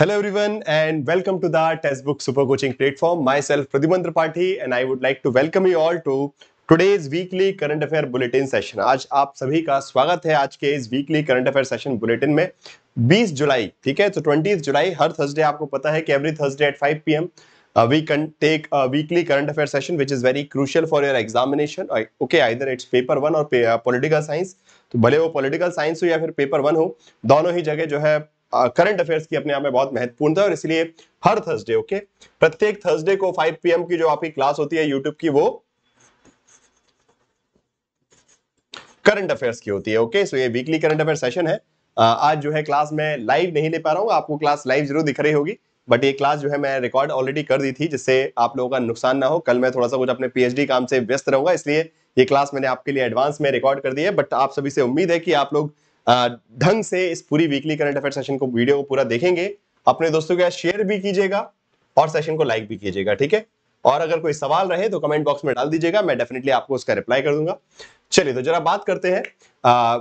Hello everyone and welcome to the Testbook Super Coaching platform. Myself Pradipman Tripathi and I would like to welcome you all to today's weekly current affair bulletin session. आज आप सभी का स्वागत है आज के इस weekly current affair session bulletin में 20 जुलाई ठीक है तो 20 जुलाई हर थर्सडे आपको पता है कि every Thursday at 5 PM we can take a weekly current affair session which is very crucial for your examination okay either it's paper 1 or political science तो भले वो पॉलिटिकल साइंस हो या फिर पेपर वन हो दोनों ही जगह जो है करंट अफेयर्स की अपने आप में बहुत महत्वपूर्ण था और इसलिए हर थर्सडे ओके प्रत्येक थर्सडे को 5 पीएम की जो आपकी क्लास होती है यूट्यूब की वो करंट अफेयर्स की होती है ओके सो ये वीकली करंट अफेयर सेशन है आज जो है क्लास में लाइव नहीं ले पा रहा हूँ आपको क्लास लाइव जरूर दिख रही होगी बट ये क्लास जो है मैं रिकॉर्ड ऑलरेडी कर दी थी जिससे आप लोगों का नुकसान ना हो कल मैं थोड़ा सा कुछ अपने पीएचडी काम से व्यस्त रहूंगा इसलिए ये क्लास मैंने आपके लिए एडवांस में रिकॉर्ड कर दी है बट आप सभी से उम्मीद है कि आप लोग ढंग से इस पूरी वीकली करंट अफेयर सेशन को वीडियो को पूरा देखेंगे अपने दोस्तों के साथ शेयर भी कीजिएगा और सेशन को लाइक भी कीजिएगा ठीक है और अगर कोई सवाल रहे तो कमेंट बॉक्स में डाल दीजिएगा मैं डेफिनेटली आपको उसका रिप्लाई कर दूंगा चलिए तो जरा बात करते हैं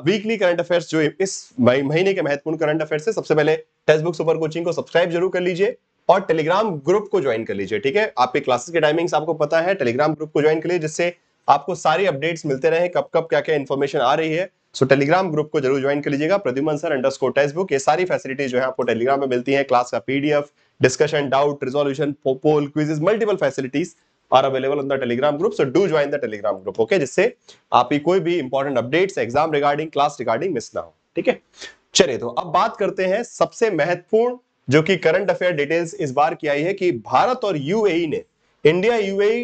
वीकली करंट अफेयर्स जो इस महीने के महत्वपूर्ण करंट अफेयर्स है सबसे पहले टेक्स्ट बुक सुपर कोचिंग को सब्सक्राइब जरूर कर लीजिए और टेलीग्राम ग्रुप को ज्वाइन कर लीजिए ठीक है आपके क्लासेस के टाइमिंग्स आपको पता है टेलीग्राम ग्रुप को ज्वाइन कर लीजिए जिससे आपको सारी अपडेट्स मिलते रहे कब कब क्या क्या इन्फॉर्मेशन आ रही है सो टेलीग्राम ग्रुप को जरूर ज्वाइन कर लीजिएगा Pradyuman sir underscore textbook ये सारी फैसिलिटीज जो है आपको टेलीग्राम में मिलती है क्लास का PDF discussion doubt resolution poll quizzes multiple facilities are available on the Telegram group so do join the Telegram group okay जिससे आपकी कोई भी important updates exam regarding class regarding miss ना हो ठीक है चलिए तो अब बात करते हैं सबसे महत्वपूर्ण जो कि करंट अफेयर डिटेल्स इस बार की आई है कि भारत और यूएई e ने India UAE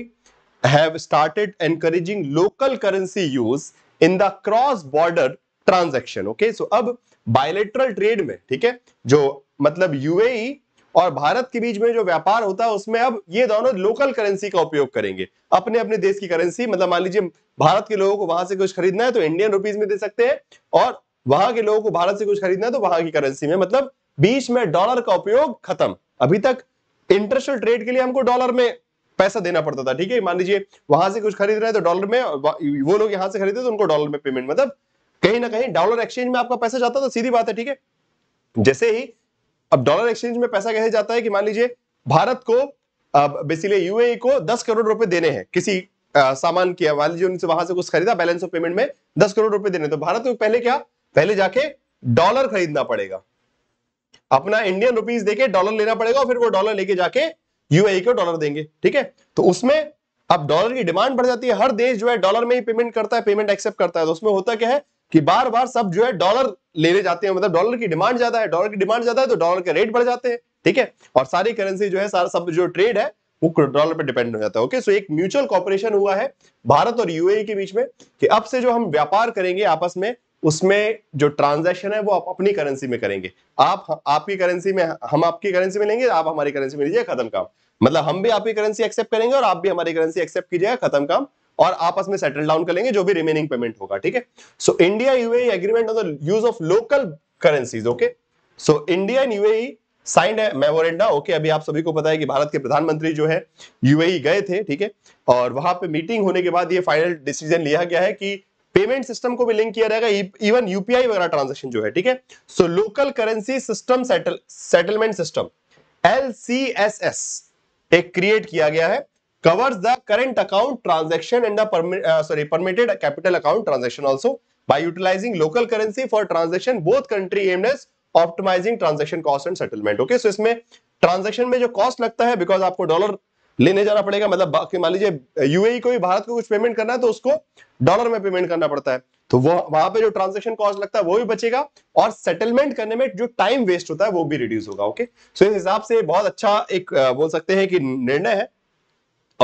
have started encouraging local currency use in the cross border transaction okay so अब बायोलेट्रल ट्रेड में ठीक है जो मतलब यूएई e और भारत के बीच में जो व्यापार होता है उसमें अब ये दोनों लोकल करेंसी का उपयोग करेंगे अपने अपने देश की करेंसी मतलब मान लीजिए भारत के लोगों को वहां से कुछ खरीदना है तो इंडियन रुपीज में दे सकते हैं और वहां के लोगों को भारत से कुछ खरीदना है तो वहां की करेंसी में मतलब बीच में डॉलर का उपयोग खत्म अभी तक इंटरनेशनल ट्रेड के लिए हमको डॉलर में पैसा देना पड़ता था ठीक है मान लीजिए वहां से कुछ खरीद रहे तो डॉलर में वो लोग यहां से खरीदे तो उनको डॉलर में पेमेंट मतलब कहीं ना कहीं डॉलर एक्सचेंज में आपका पैसा जाता था सीधी बात है ठीक है जैसे ही अब डॉलर एक्सचेंज में पैसा कैसे जाता है कि मान लीजिए भारत को बेसिकली यूए e को दस करोड़ रुपए देने हैं किसी आ, सामान किया मान लीजिए उनसे वहां से कुछ खरीदा बैलेंस ऑफ पेमेंट में दस करोड़ रुपए देने तो भारत को पहले क्या पहले जाके डॉलर खरीदना पड़ेगा अपना इंडियन रुपीज देके डॉलर लेना पड़ेगा और फिर वो डॉलर लेके जाके यूएई को डॉलर देंगे ठीक है तो उसमें अब डॉलर की डिमांड बढ़ जाती है हर देश जो है डॉलर में ही पेमेंट करता है पेमेंट एक्सेप्ट करता है तो उसमें होता क्या है कि बार बार सब जो है डॉलर लेने जाते हैं मतलब डॉलर की डिमांड ज्यादा है डॉलर की डिमांड ज्यादा है तो डॉलर के रेट बढ़ जाते हैं ठीक है और सारी करेंसी जो है सारा सब जो ट्रेड है वो डॉलर पर डिपेंड हो जाता है ओके सो एक म्यूचुअल कॉपरेशन हुआ है भारत और यूएई के बीच में कि अब से जो हम व्यापार करेंगे आपस में उसमें जो ट्रांजेक्शन है वो आप अपनी करेंसी में करेंगे आप आपकी करेंसी में हम आपकी करेंसी में लेंगे आप हमारी करेंसी में लीजिए खत्म काम मतलब हम भी आपकी करेंसी एक्सेप्ट करेंगे और आप भी हमारी करेंसी एक्सेप्ट कीजिएगा खत्म काम और आपस में सेटल डाउन करेंगे जो भी रिमेनिंग पेमेंट होगा ठीक है so India UAE agreement on the use of local currencies okay so India and UAE signed है मेमोरेंडा ओके अभी आप सभी को पता है कि भारत के प्रधानमंत्री जो है यूएई e गए थे ठीक है और वहां पे मीटिंग होने के बाद ये फाइनल डिसीजन लिया गया है कि पेमेंट सिस्टम को भी लिंक किया जाएगा इवन यूपीआई वगैरह ट्रांजेक्शन जो है ठीक है so local currency system settlement system L एक क्रिएट किया गया है covers the current account transaction and sorry permitted capital account transaction also by utilising local currency for transaction both country M S optimising transaction cost and settlement okay so इसमें transaction में जो cost लगता है because आपको dollar लेने जाना पड़ेगा मतलब मान लीजिए यूएई को भी भारत को कुछ पेमेंट करना है तो उसको डॉलर में पेमेंट करना पड़ता है तो वो वहां पे जो ट्रांजेक्शन कॉस्ट लगता है वो भी बचेगा और सेटलमेंट करने में जो टाइम वेस्ट होता है वो भी रिड्यूस होगा ओके सो इस हिसाब से बहुत अच्छा एक बोल सकते हैं कि निर्णय है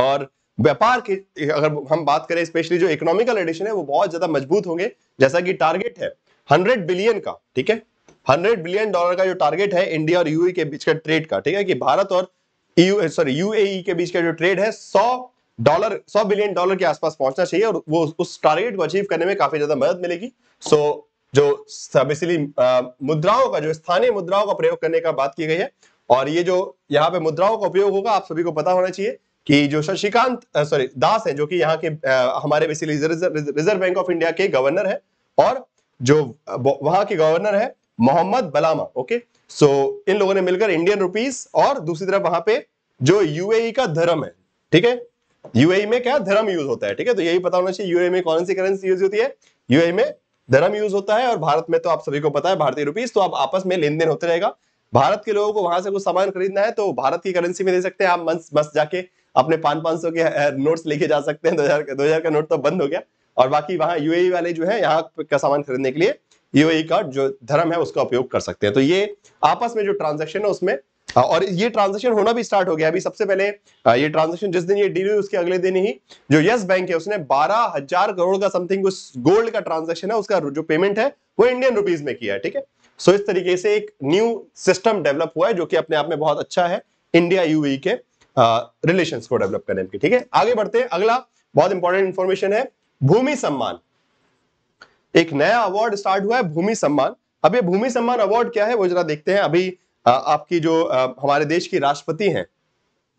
और व्यापार के अगर हम बात करें स्पेशली जो इकोनॉमिकल एडिशन है वो बहुत ज्यादा मजबूत होंगे जैसा कि टारगेट है हंड्रेड बिलियन का ठीक है हंड्रेड बिलियन डॉलर का जो टारगेट है इंडिया और यूए e के बीच का ट्रेड का ठीक है कि भारत और सॉरी e यूएई e के बीच का जो ट्रेड है सौ डॉलर सौ बिलियन डॉलर के आसपास पहुंचना चाहिए और वो उस टारगेट को अचीव करने में काफी ज्यादा मदद मिलेगी सो so, जो बेसिकली मुद्राओं का जो स्थानीय मुद्राओं का प्रयोग करने का बात की गई है और ये जो यहाँ पे मुद्राओं का उपयोग होगा आप सभी को पता होना चाहिए कि जो शशिकांत सॉरी दास है जो कि यहाँ के आ, हमारे basically Reserve Bank of India के गवर्नर है और जो वहां के गवर्नर है Mohammed Balama okay so so, इन लोगों ने मिलकर इंडियन रुपीस और दूसरी तरफ वहां पे जो यूएई e का धर्म है ठीक है यूएई e में क्या धर्म यूज होता है ठीक है तो यही पता होना चाहिए यूएई e में कौन सी करेंसी यूज होती है यूएई में धर्म यूज होता है और भारत में तो आप सभी को पता है भारतीय रुपीज तो आप आपस में लेन देन होते रहेगा भारत के लोगों को वहां से कुछ सामान खरीदना है तो भारत की करेंसी में दे सकते हैं आप मस्त मस्त जाके अपने पांच पांच सौ के नोट लेके जा सकते हैं दो हजार का नोट तो बंद हो गया और बाकी वहां यूएई वाले जो है यहाँ का सामान खरीदने के लिए यूएई e e का जो धर्म है उसका उपयोग कर सकते हैं तो ये आपस में जो ट्रांजेक्शन है उसमें और ये ट्रांजेक्शन होना भी स्टार्ट हो गया अभी सबसे पहले ये ट्रांजेक्शन जिस दिन ये डील हुई उसके अगले दिन ही जो यस बैंक है उसने बारह हजार करोड़ का समथिंग उस गोल्ड का ट्रांजेक्शन है उसका जो पेमेंट है वो इंडियन रुपीज में किया है ठीक है सो इस तरीके से एक न्यू सिस्टम डेवलप हुआ है जो कि अपने आप में बहुत अच्छा है इंडिया यूई e के रिलेशन को डेवलप करने के ठीक है आगे बढ़ते हैं अगला बहुत इंपॉर्टेंट इंफॉर्मेशन है भूमि सम्मान एक नया अवार्ड स्टार्ट हुआ है भूमि सम्मान अब ये भूमि सम्मान अवार्ड क्या है वो जरा देखते हैं अभी आपकी जो हमारे देश की राष्ट्रपति हैं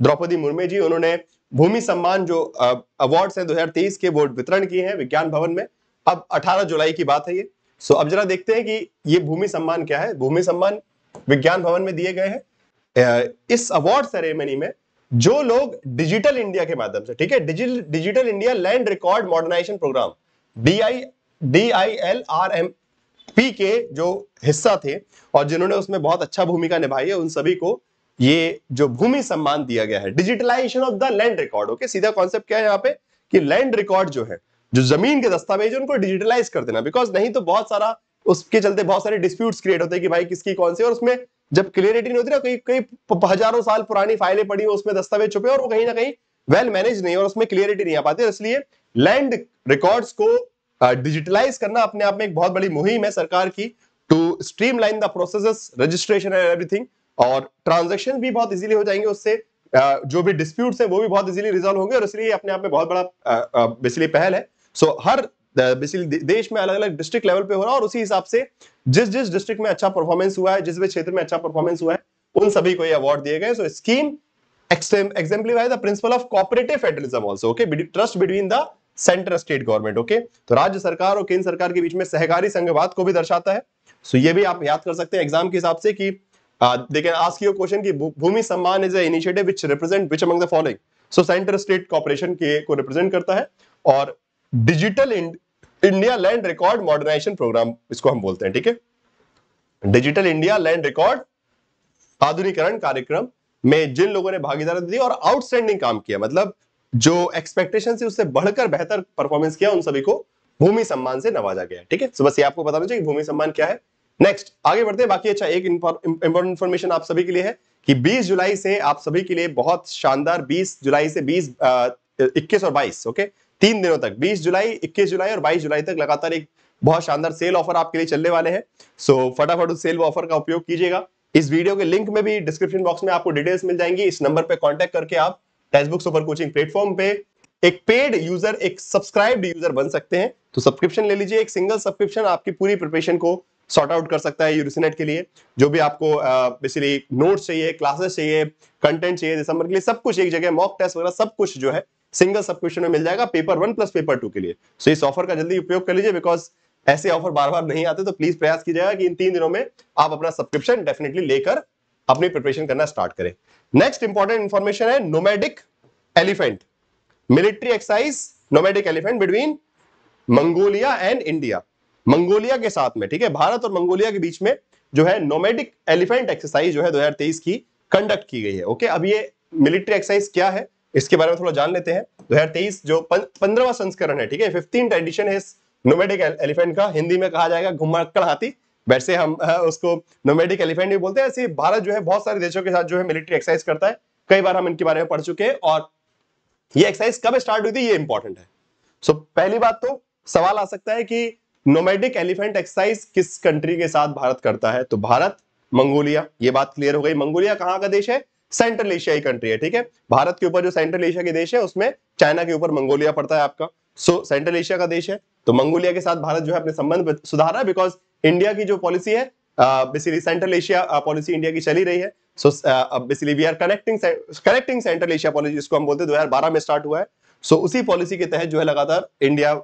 द्रौपदी मुर्मू जी उन्होंने भूमि सम्मान जो अवार्ड्स हैं 2023 के वो वितरण किए हैं विज्ञान भवन में अब 18 जुलाई की बात है ये सो अब जरा देखते हैं कि ये भूमि सम्मान क्या है भूमि सम्मान विज्ञान भवन में दिए गए हैं इस अवार्ड सेरेमनी में जो लोग डिजिटल इंडिया के माध्यम से ठीक है digital digital India land record modernisation programme D D I L R M P के जो हिस्सा थे और जिन्होंने उसमें बहुत अच्छा भूमिका निभाई है उन सभी को ये जो भूमि सम्मान दिया गया है digitalisation of the land record okay सीधा कॉन्सेप्ट क्या है यहाँ पे कि लैंड रिकॉर्ड जो है जो जमीन के दस्तावेज उनको डिजिटलाइज कर देना बिकॉज नहीं तो बहुत सारा उसके चलते बहुत सारे डिस्प्यूट्स क्रिएट होते हैं कि भाई किसकी कौन सी और उसमें जब क्लियरिटी नहीं होती ना कई कई हजारों साल पुरानी फाइलें पड़ी हुई उसमें दस्तावेज छुपे और वो कहीं ना कहीं वेल well मैनेज नहीं और उसमें क्लियरिटी नहीं आ पाती इसलिए लैंड रिकॉर्ड्स को डिजिटलाइज करना अपने आप में एक बहुत बड़ी मुहिम है सरकार की to streamline the process registration and everything और ट्रांजेक्शन भी बहुत इजीली हो जाएंगे उससे जो भी डिस्प्यूट्स हैं वो भी बहुत इजीली रिजॉल्व होंगे और इसलिए अपने आप में बहुत बड़ा बेसिकली पहल है सो so, हर बेसिकली देश में अलग अलग डिस्ट्रिक्ट लेवल पे हो रहा है और उसी हिसाब से जिस जिस डिस्ट्रिक्ट में अच्छा परफॉर्मेंस हुआ है जिस भी क्षेत्र में अच्छा परफॉर्मेंस हुआ है उन सभी को ये अवार्ड दिए गए so scheme exemplifies the principle of cooperative federalism also okay trust central state government okay तो राज्य सरकार और केंद्र सरकार के बीच में सहकारी संघवाद को भी दर्शाता है सो ये भी आप याद कर सकते हैं एग्जाम के हिसाब से कि देखें आज की क्वेश्चन की भूमि सम्मान is initiative which represent which among the following so central state cooperation के को रिप्रेजेंट करता है और digital India land record modernisation programme इसको हम बोलते हैं ठीक है डिजिटल इंडिया लैंड रिकॉर्ड आधुनिकरण कार्यक्रम में जिन लोगों ने भागीदारी दी और आउटस्टैंडिंग काम किया मतलब जो एक्सपेक्टेशन से उससे बढ़कर बेहतर परफॉर्मेंस किया उन सभी को भूमि सम्मान से नवाजा गया ठीक है so, तो बस ये आपको बताना चाहिए भूमि सम्मान क्या है नेक्स्ट आगे बढ़ते हैं बाकी अच्छा एक इंपॉर्टेंट इंफॉर्मेशन आप सभी के लिए है कि 20 जुलाई से आप सभी के लिए बहुत शानदार 20 जुलाई से 20 21 और 22 ओके तीन दिनों तक 20 जुलाई 21 जुलाई और 22 जुलाई तक लगातार एक बहुत शानदार सेल ऑफर आपके लिए चलने वाले हैं सो so, फटाफट उस सेल ऑफर का उपयोग कीजिएगा इस वीडियो के लिंक में भी डिस्क्रिप्शन बॉक्स में आपको डिटेल्स मिल जाएंगी इस नंबर पर कॉन्टेक्ट करके आप फेसबुक सुपर कोचिंग प्लेटफॉर्म पे एक पेड यूजर एक सब्सक्राइब्ड यूजर बन सकते हैं तो सब्सक्रिप्शन ले लीजिए एक सिंगल सब्सक्रिप्शन आपकी पूरी प्रिपरेशन को सॉर्ट आउट कर सकता है यूरिसनेट के लिए जो भी आपको बेसिकली नोट्स चाहिए क्लासेस चाहिए कंटेंट चाहिए दिसंबर के लिए सब कुछ एक जगह मॉक टेस्ट वगैरह सब कुछ जो है सिंगल सब्सक्रिप्शन में मिल जाएगा paper one plus paper two के लिए सो इस ऑफर का जल्दी उपयोग कर लीजिए बिकॉज ऐसे ऑफर बार बार नहीं आते तो प्लीज प्रयास कीजिएगा कि इन तीन दिनों में आप अपना सब्सक्रिप्शन डेफिनेटली लेकर अपनी प्रिपरेशन करना स्टार्ट करें नेक्स्ट इंपॉर्टेंट इंफॉर्मेशन है nomadic elephant military exercise nomadic elephant between Mongolia and India Mongolia के साथ में ठीक है भारत और मंगोलिया के बीच में जो है नोमेडिक एलिफेंट एक्सरसाइज जो है 2023 की कंडक्ट की गई है ओके अब ये मिलिट्री एक्सरसाइज क्या है इसके बारे में थोड़ा जान लेते हैं 2023 जो पंद्रहवा संस्करण है ठीक है फिफ्टीन एडिशन है नोमेडिक एलिफेंट का हिंदी में कहा जाएगा घुमक्कड़ हाथी वैसे हम उसको नोमेडिक एलिफेंट भी बोलते हैं ऐसे भारत जो है बहुत सारे देशों के साथ जो है मिलिट्री एक्सरसाइज करता है कई बार हम इनके बारे में पढ़ चुके हैं और ये एक्सरसाइज कब स्टार्ट हुई थी ये इंपॉर्टेंट है सो so, पहली बात तो सवाल आ सकता है कि नोमेडिक एलिफेंट एक्सरसाइज किस कंट्री के साथ भारत करता है तो भारत मंगोलिया ये बात क्लियर हो गई मंगोलिया कहाँ का देश है सेंट्रल एशियाई कंट्री है ठीक है भारत के ऊपर जो सेंट्रल एशिया के देश है उसमें चाइना के ऊपर मंगोलिया पड़ता है आपका सो सेंट्रल एशिया का देश है तो मंगोलिया के साथ भारत जो है अपने संबंध सुधारा बिकॉज इंडिया की जो पॉलिसी है basically Central Asia policy India की चली रही है so basically we are connecting connecting Central Asia policy जिसको हम बोलते हैं दो में स्टार्ट हुआ है सो so, उसी पॉलिसी के तहत जो है लगातार इंडिया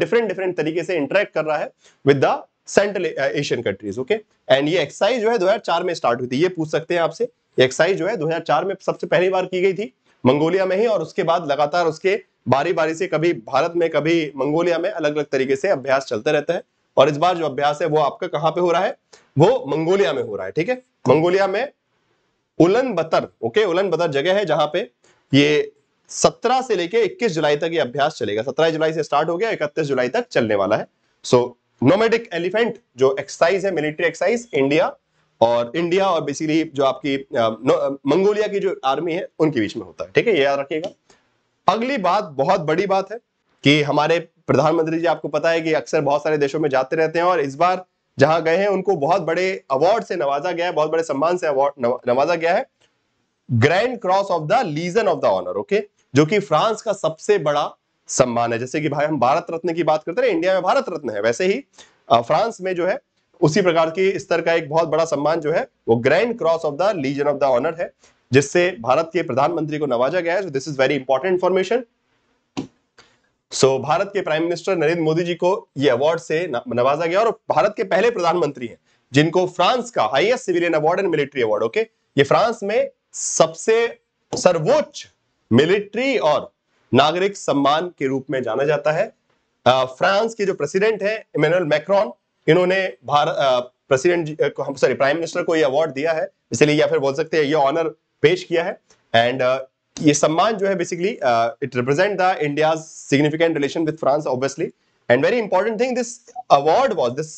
डिफरेंट डिफरेंट तरीके से इंटरेक्ट कर रहा है with the Central Asian countries okay and ये एक्साइज जो है 2004 में स्टार्ट हुई थी ये पूछ सकते हैं आपसे एक्साइज जो है 2004 में सबसे पहली बार की गई थी मंगोलिया में ही और उसके बाद लगातार उसके बारी बारी से कभी भारत में कभी मंगोलिया में अलग अलग तरीके से अभ्यास चलते रहते हैं और इस बार जो अभ्यास है वो आपका कहां पे हो रहा है वो मंगोलिया में हो रहा है ठीक है मंगोलिया में उलन बतर ओके उलन बतर जगह है जहां पे ये 17 से लेके 21 जुलाई तक ये अभ्यास चलेगा 17 जुलाई से स्टार्ट हो गया 31 जुलाई तक चलने वाला है सो नोमेडिक एलिफेंट जो एक्सरसाइज है मिलिट्री एक्सरसाइज इंडिया और इंडिया और बेसिकली जो आपकी मंगोलिया की जो आर्मी है उनके बीच में होता है ठीक है ये याद रखिएगा अगली बात बहुत बड़ी बात है कि हमारे प्रधानमंत्री जी आपको पता है कि अक्सर बहुत सारे देशों में जाते रहते हैं और इस बार जहां गए हैं उनको बहुत बड़े अवार्ड से नवाजा गया है बहुत बड़े सम्मान से अवार्ड नवाजा गया है Grand Cross of the Legion of the Honour okay जो कि फ्रांस का सबसे बड़ा सम्मान है जैसे कि भाई हम भारत रत्न की बात करते हैं इंडिया में भारत रत्न है वैसे ही फ्रांस में जो है उसी प्रकार की स्तर का एक बहुत बड़ा सम्मान जो है वो Grand Cross of the Legion of the Honour है जिससे भारत के प्रधानमंत्री को नवाजा गया है this is very important information so so, भारत के प्राइम मिनिस्टर नरेंद्र मोदी जी को ये अवार्ड से नवाजा गया और भारत के पहले प्रधानमंत्री हैं जिनको फ्रांस का highest civilian award and military award okay ये फ्रांस में सबसे सर्वोच्च मिलिट्री और नागरिक सम्मान के रूप में जाना जाता है फ्रांस के जो प्रेसिडेंट है इमेनुअल मैक्रॉन इन्होंने भारत प्रेसिडेंट सॉरी प्राइम मिनिस्टर को ये अवार्ड दिया है इसलिए या फिर बोल सकते हैं ये ऑनर पेश किया है एंड ये सम्मान जो है basically it represent the India significant relation with France obviously and very important thing this award was this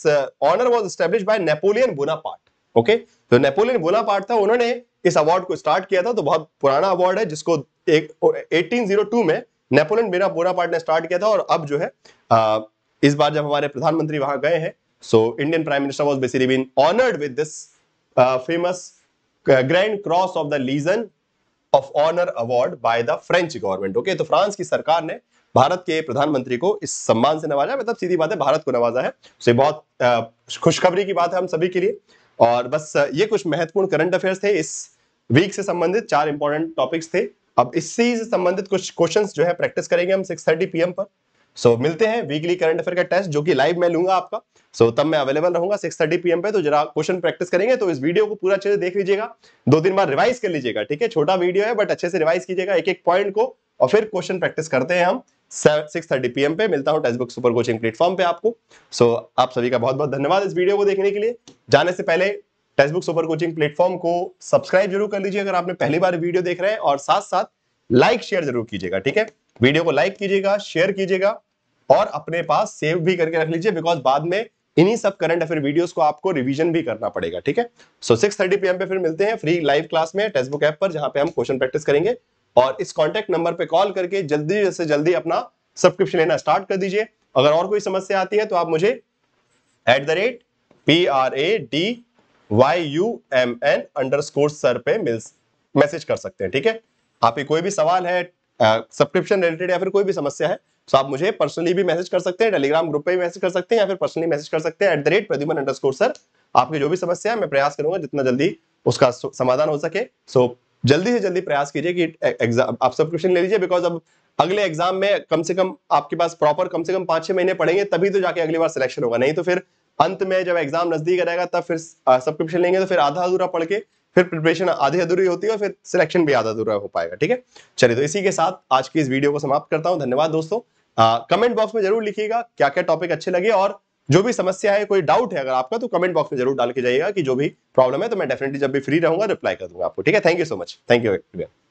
honour was establish by Napoleon Bonaparte okay तो नेपोलियन बोनापार्ट था उन्होंने इस अवार्ड को स्टार्ट किया था तो बहुत पुराना अवार्ड है जिसको एक 1802 में नेपोलियन बिना बोनापार्ट ने स्टार्ट किया था और अब जो है आ, uh, इस बार जब हमारे प्रधानमंत्री वहां गए हैं so Indian prime minister was basically been honoured with this famous Grand Cross of the Legion of Honour award by the French government okay तो फ्रांस की सरकार ने भारत के प्रधानमंत्री को इस सम्मान से नवाजा मतलब सीधी बात है भारत को नवाजा है उसे तो बहुत खुशखबरी की बात है हम सभी के लिए और बस ये कुछ महत्वपूर्ण करंट अफेयर्स थे इस वीक से संबंधित चार इंपॉर्टेंट टॉपिक्स थे अब इसी से संबंधित कुछ क्वेश्चंस जो है प्रैक्टिस करेंगे हम 6:30 पीएम पर सो so, मिलते हैं वीकली करंट अफेयर का टेस्ट जो कि लाइव मैं लूंगा आपका सो so, तब मैं अवेलेबल रहूंगा 6:30 पीएम पे तो जरा क्वेश्चन प्रैक्टिस करेंगे तो इस वीडियो को पूरा अच्छे से देख लीजिएगा दो तीन बार रिवाइज कर लीजिएगा ठीक है छोटा वीडियो है बट अच्छे से रिवाइज कीजिएगा एक एक पॉइंट को और फिर क्वेश्चन प्रैक्टिस करते हैं हम सिक्स थर्टी पीएम पे मिलता हूँ textbook super coaching platform पे आपको सो so, आप सभी का बहुत बहुत धन्यवाद इस वीडियो को देखने के लिए जाने से पहले textbook super coaching platform को सब्सक्राइब जरूर कर लीजिए अगर आपने पहली बार वीडियो देख रहे हैं और साथ साथ लाइक शेयर जरूर कीजिएगा ठीक है वीडियो को लाइक कीजिएगा शेयर कीजिएगा और अपने पास सेव भी करके रख लीजिए बिकॉज बाद में इन्हीं सब करंट अफेयर वीडियोस को आपको रिवीजन भी करना पड़ेगा ठीक है सो सिक्स थर्टी पे फिर मिलते हैं फ्री लाइव क्लास में टेक्सटबुक ऐप पर जहां पे हम क्वेश्चन प्रैक्टिस करेंगे और इस कॉन्टेक्ट नंबर पे कॉल करके जल्दी से जल्दी अपना सब्सक्रिप्शन लेना स्टार्ट कर दीजिए अगर और कोई समस्या आती है तो आप मुझे at the rate P R A D Y U M N underscore sir पे मिल मैसेज कर सकते हैं ठीक है आपके कोई भी सवाल है सब्सक्रिप्शन रिलेटेड या फिर कोई भी समस्या है तो आप मुझे पर्सनली भी मैसेज कर सकते हैं टेलीग्राम ग्रुप पे भी मैसेज कर सकते हैं या फिर पर्सनली मैसेज कर सकते हैं at the rate Pradyuman underscore sir आपकी जो भी समस्या है मैं प्रयास करूंगा जितना जल्दी उसका समाधान हो सके सो so, जल्दी से जल्दी प्रयास कीजिए कि एग्जाम आप सब्सक्रिप्शन ले लीजिए बिकॉज अब अगले एग्जाम में कम से कम आपके पास प्रॉपर कम से कम पांच छह महीने पड़ेंगे तभी तो जाके अगली बार सिलेक्शन होगा नहीं तो फिर अंत में जब एग्जाम नजदीक रहेगा तब फिर सब्सक्रिप्शन लेंगे तो फिर आधा अधूरा पढ़ के फिर प्रिपरेशन आधी अधूरी होती है और फिर सिलेक्शन भी आधा अधूरा हो पाएगा ठीक है चलिए तो इसी के साथ आज की इस वीडियो को समाप्त करता हूँ धन्यवाद दोस्तों कमेंट बॉक्स में जरूर लिखिएगा क्या क्या टॉपिक अच्छे लगे और जो भी समस्या है कोई डाउट है अगर आपका तो कमेंट बॉक्स में जरूर डाल के जाइएगा कि जो भी प्रॉब्लम है तो मैं डेफिनेटली जब भी फ्री रहूंगा रिप्लाई कर दूंगा आपको ठीक है thank you so much thank you